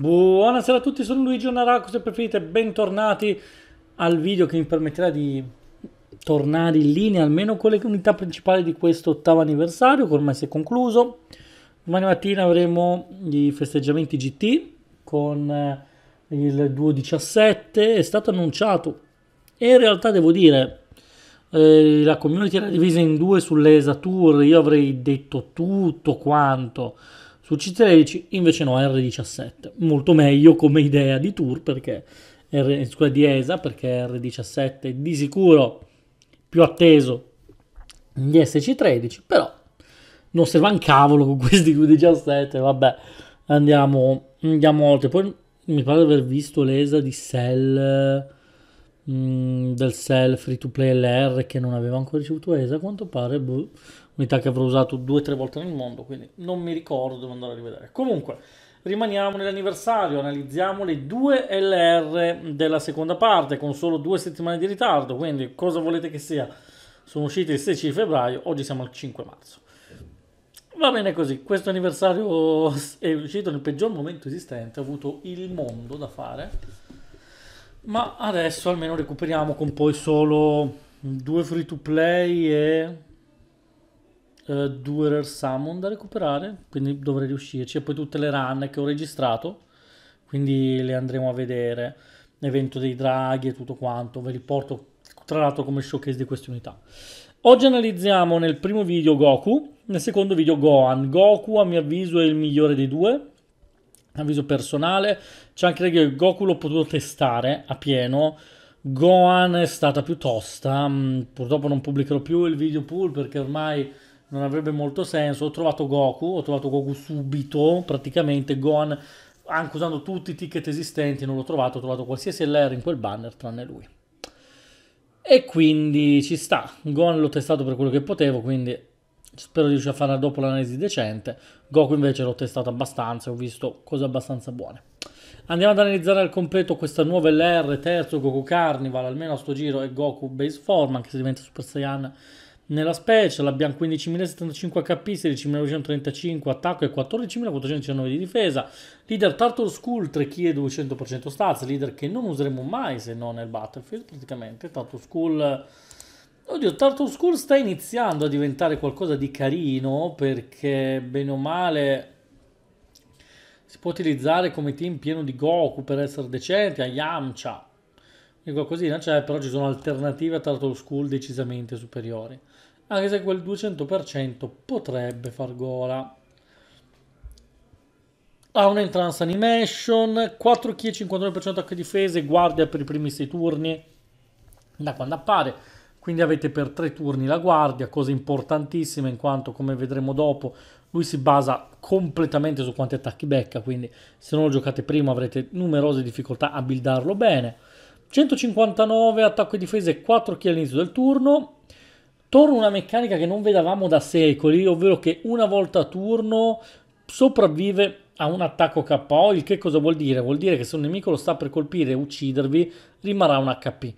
Buonasera a tutti, sono Luigi Onaraco, se preferite bentornati al video che mi permetterà di tornare in linea almeno con le unità principali di questo ottavo anniversario che ormai si è concluso. Domani mattina avremo i festeggiamenti GT con eh, il 2.17, è stato annunciato e in realtà devo dire eh, la community era divisa in due sull'ESA Tour, io avrei detto tutto quanto su C13 invece no R17 molto meglio come idea di tour perché R, scusa, di ESA perché R17 di sicuro più atteso di SC13 però non serve un cavolo con questi Q17 vabbè andiamo, andiamo oltre poi mi pare di aver visto l'ESA di Cell mm, del Cell free to play LR che non aveva ancora ricevuto ESA a quanto pare boh, unità che avrò usato due o tre volte nel mondo, quindi non mi ricordo, devo andare a rivedere. Comunque, rimaniamo nell'anniversario, analizziamo le due LR della seconda parte con solo due settimane di ritardo, quindi cosa volete che sia? Sono uscite il 16 febbraio, oggi siamo al 5 marzo. Va bene così, questo anniversario è uscito nel peggior momento esistente, ho avuto il mondo da fare, ma adesso almeno recuperiamo con poi solo due free to play e uh, summon da recuperare, quindi dovrei riuscirci. E poi tutte le run che ho registrato, quindi le andremo a vedere. Evento dei draghi e tutto quanto, ve li porto tra l'altro come showcase di queste unità. Oggi analizziamo nel primo video Goku, nel secondo video Gohan. Goku a mio avviso è il migliore dei due, avviso personale. C'è anche da dire che Goku l'ho potuto testare a pieno. Gohan è stata più tosta, mm, purtroppo non pubblicherò più il video pool perché ormai non avrebbe molto senso. Ho trovato Goku, ho trovato Goku subito, praticamente Gohan, anche usando tutti i ticket esistenti, non l'ho trovato, ho trovato qualsiasi LR in quel banner tranne lui. E quindi ci sta, Gohan l'ho testato per quello che potevo, quindi spero di riuscire a fare dopo l'analisi decente. Goku invece l'ho testato abbastanza, ho visto cose abbastanza buone. Andiamo ad analizzare al completo questa nuova LR, terzo Goku Carnival, almeno a sto giro è Goku Base Form, anche se diventa Super Saiyan nella Special abbiamo 15.075 HP, 16.935 attacco e 14.419 di difesa. Leader Tartar Skull, 3 kg e 200% stats, leader che non useremo mai se non nel Battlefield praticamente. Tartar Skull... Oddio, Tartar Skull sta iniziando a diventare qualcosa di carino perché bene o male si può utilizzare come team pieno di Goku per essere decenti, a Yamcha che qualcosina c'è, cioè, però ci sono alternative a Turtle School decisamente superiori. Anche se quel 200% potrebbe far gola. Ha un'entrance animation, 4 key e 59% H difese, guardia per i primi 6 turni da quando appare. Quindi avete per 3 turni la guardia, cosa importantissima in quanto come vedremo dopo lui si basa completamente su quanti attacchi becca, quindi se non lo giocate prima avrete numerose difficoltà a buildarlo bene 159 attacco e difesa e 4 kill all'inizio del turno. Torna una meccanica che non vedevamo da secoli, ovvero che una volta a turno sopravvive a un attacco KO, il che cosa vuol dire? Vuol dire che se un nemico lo sta per colpire e uccidervi, rimarrà un HP.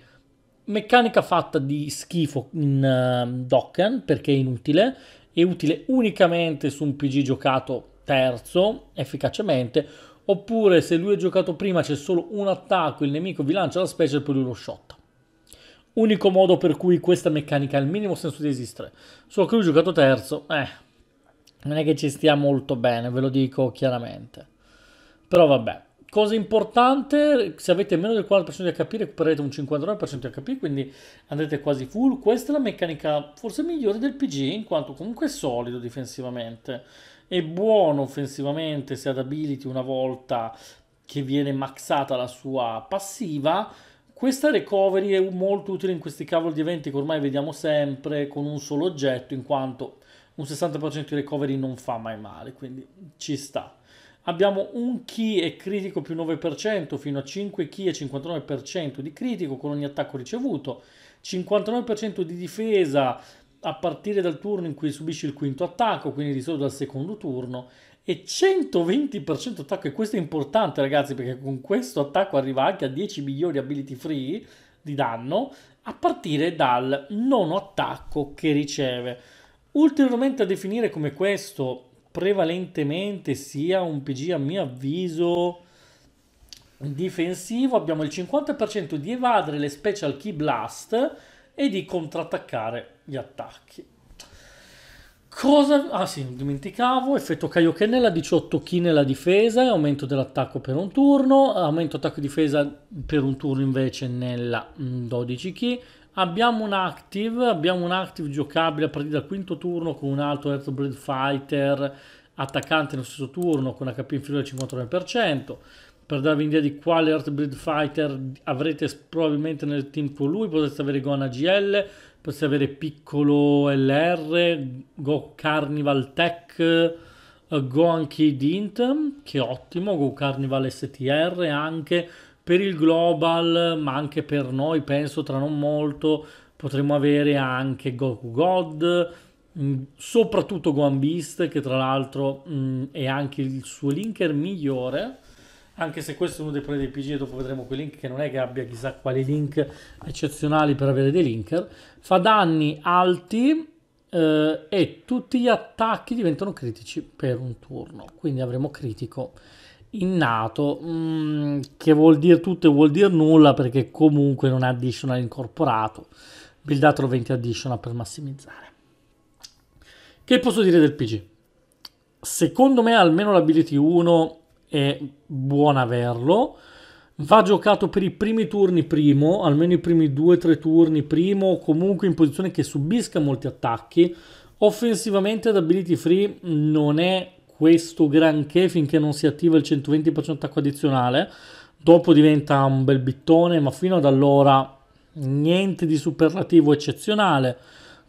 Meccanica fatta di schifo in uh, Dokken, perché è inutile, è utile unicamente su un PG giocato terzo, efficacemente, oppure se lui ha giocato prima c'è solo un attacco, il nemico vi lancia la specie e poi lui lo shotta. Unico modo per cui questa meccanica ha il minimo senso di esistere. Solo che lui ha giocato terzo, eh, non è che ci stia molto bene, ve lo dico chiaramente. Però vabbè. Cosa importante, se avete meno del 40% di HP recupererete un 59% di HP, quindi andrete quasi full. Questa è la meccanica forse migliore del PG, in quanto comunque è solido difensivamente è buono offensivamente se ad ability una volta che viene maxata la sua passiva. Questa recovery è molto utile in questi cavoli di eventi che ormai vediamo sempre con un solo oggetto, in quanto un 60% di recovery non fa mai male, quindi ci sta. Abbiamo un key e critico più 9% fino a 5 key e 59% di critico con ogni attacco ricevuto, 59% di difesa a partire dal turno in cui subisci il quinto attacco, quindi di solito dal secondo turno, e 120% attacco, e questo è importante ragazzi perché con questo attacco arriva anche a 10 migliori ability free di danno, a partire dal nono attacco che riceve. Ulteriormente a definire come questo prevalentemente sia un PG a mio avviso difensivo, abbiamo il 50% di evadere le special key blast, e di contrattaccare gli attacchi. Cosa... Ah sì, dimenticavo, effetto Kaioken nella 18 chi nella difesa, aumento dell'attacco per un turno, aumento attacco e difesa per un turno invece nella 12 mm, chi. Abbiamo un active, abbiamo un active giocabile a partire dal quinto turno con un altro Earthbreed Fighter attaccante nello stesso turno con HP inferiore al 59% per darvi un'idea di quale Earthbreed Fighter avrete probabilmente nel team con lui, potreste avere Gona AGL, potreste avere Piccolo LR, Go Carnival Tech, eh, Gohan Kid Int, che è ottimo, Go Carnival STR anche, per il global, ma anche per noi, penso tra non molto, potremmo avere anche Goku God, mm, soprattutto Gohan Beast, che tra l'altro mm, è anche il suo linker migliore, anche se questo è uno dei problemi del PG, e dopo vedremo quei link che non è che abbia chissà quali link eccezionali per avere dei linker, fa danni alti eh, e tutti gli attacchi diventano critici per un turno, quindi avremo critico innato, mm, che vuol dire tutto e vuol dire nulla perché comunque non è additional incorporato, buildatelo 20 additional per massimizzare. Che posso dire del PG? Secondo me almeno l'ability 1 è buono averlo. Va giocato per i primi turni primo, almeno i primi 2-3 turni primo, comunque in posizione che subisca molti attacchi. Offensivamente ad ability free non è questo granché finché non si attiva il 120% attacco addizionale. Dopo diventa un bel bittone, ma fino ad allora niente di superlativo eccezionale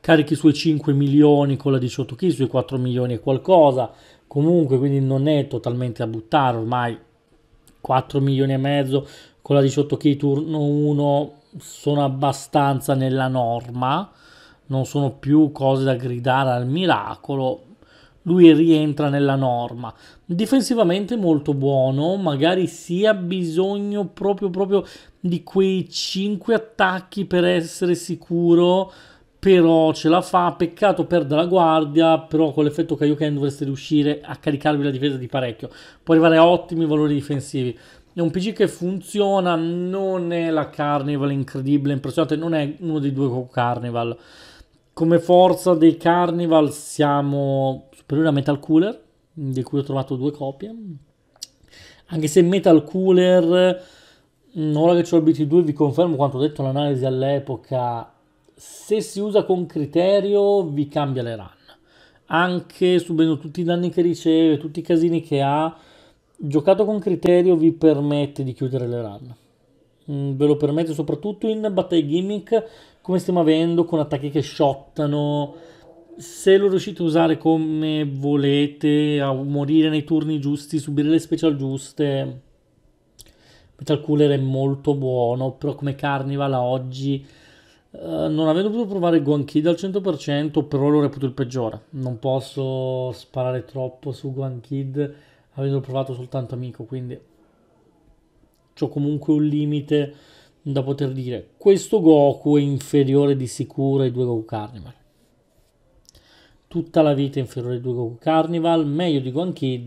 carichi sui 5 milioni con la 18 key sui 4 milioni e qualcosa, comunque quindi non è totalmente da buttare ormai 4 milioni e mezzo con la 18 key turno 1 sono abbastanza nella norma, non sono più cose da gridare al miracolo, lui rientra nella norma. Difensivamente molto buono, magari si ha bisogno proprio, proprio di quei 5 attacchi per essere sicuro però ce la fa, peccato perde la guardia, però con l'effetto Kaioken dovreste riuscire a caricarvi la difesa di parecchio, può arrivare a ottimi valori difensivi. È un PG che funziona, non è la Carnival incredibile, impressionante, non è uno dei due con Carnival. Come forza dei Carnival siamo superiori a Metal Cooler, di cui ho trovato due copie. Anche se Metal Cooler, ora che ho il BT2 vi confermo quanto ho detto l'analisi all'epoca, se si usa con criterio vi cambia le run. Anche subendo tutti i danni che riceve, tutti i casini che ha, giocato con criterio vi permette di chiudere le run. Mm, ve lo permette soprattutto in battaglie gimmick come stiamo avendo con attacchi che shottano. Se lo riuscite a usare come volete, a morire nei turni giusti, subire le special giuste, Metal Cooler è molto buono, però come Carnival oggi eh, non avendo potuto provare Guanchi al 100%, però lo reputo il peggiore. Non posso sparare troppo su Guanchi avendo provato soltanto amico, quindi ho comunque un limite da poter dire. Questo Goku è inferiore di sicuro ai due Goku Carnival. Tutta la vita è inferiore ai due Goku Carnival, meglio di Guanchi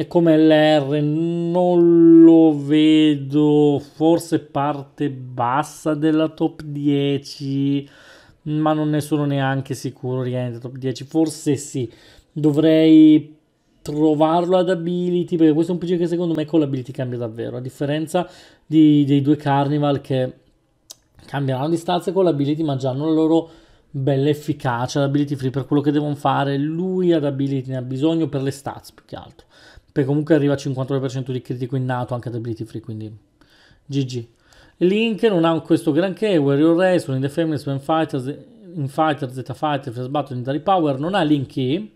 e come l'R non lo vedo, forse parte bassa della top 10, ma non ne sono neanche sicuro niente top 10, forse sì. Dovrei trovarlo ad ability, perché questo è un PC che secondo me con l'ability cambia davvero, a differenza di, dei due Carnival che cambieranno di stazza con l'ability, ma già hanno la loro bella efficacia ad ability free per quello che devono fare. Lui ad ability ne ha bisogno per le stats più che altro. Perché comunque arriva al 52% di critico innato anche ad Ability Free, quindi GG. Link non ha questo granché, Warrior Race, in The Family, Sven Fighters, in Fighter, Z Fighter, Fresh Battle, Unitary Power, non ha link key,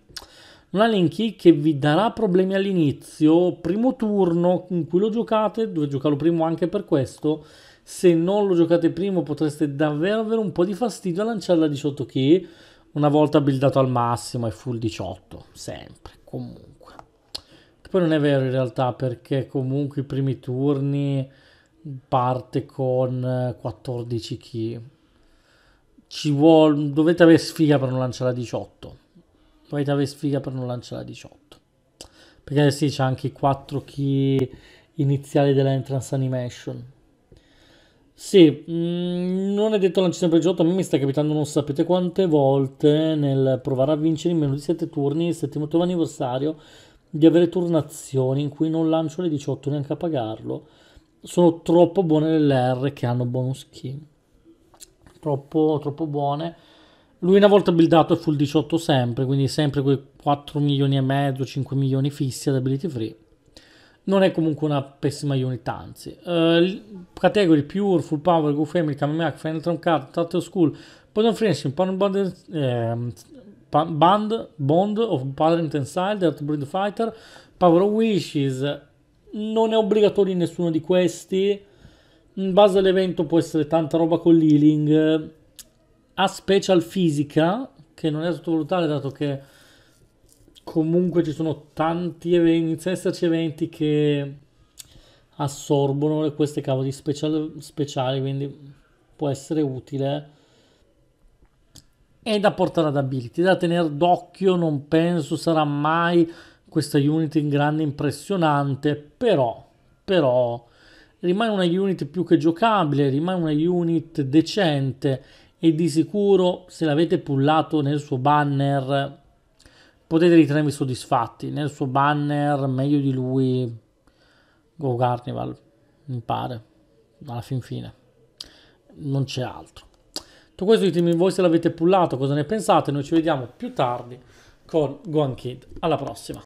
non ha link key che vi darà problemi all'inizio, primo turno in cui lo giocate, dove giocarlo primo anche per questo, se non lo giocate primo potreste davvero avere un po' di fastidio a lanciarla 18 key, una volta buildato al massimo e full 18, sempre, comunque. Poi non è vero in realtà perché comunque i primi turni parte con 14 eh, chi Ci vuole, dovete avere sfiga per non lanciare la 18. Dovete avere sfiga per non lanciare la 18. Perché sì, c'è anche i 4 chi iniziali della entrance animation. Sì, mh, mm, non è detto lanci sempre il gioco, a me mi sta capitando non sapete quante volte nel provare a vincere in meno di 7 turni il settimo anniversario di avere turnazioni in cui non lancio le 18 neanche a pagarlo. Sono troppo buone le R che hanno bonus skin. Troppo, troppo buone. Lui una volta buildato è full 18 sempre, quindi sempre quei 4 milioni e mezzo, 5 milioni fissi ad ability free. Non è comunque una pessima unit, anzi. Uh, category Pure, Full Power, Go Family, Kamehameha, Final Trump Card, Tattoo School, Poison Friendship, Pound Bonded, eh, Band, Bond of Pattern Tensile, The Outbreed Fighter, Power of Wishes. Non è obbligatorio in nessuno di questi. In base all'evento può essere tanta roba con l'healing. Ha special fisica, che non è da sottovalutare dato che comunque ci sono tanti eventi, iniziano ad esserci eventi che assorbono queste cavoli special, speciali, quindi può essere utile è da portare ad ability, da tenere d'occhio, non penso sarà mai questa unit in grande impressionante, però, però rimane una unit più che giocabile, rimane una unit decente e di sicuro se l'avete pullato nel suo banner potete ritenervi soddisfatti, nel suo banner meglio di lui Go Carnival, mi pare, alla fin fine, non c'è altro. Tutto questo ditemi voi se l'avete pullato, cosa ne pensate. Noi ci vediamo più tardi con Guan Kid. Alla prossima.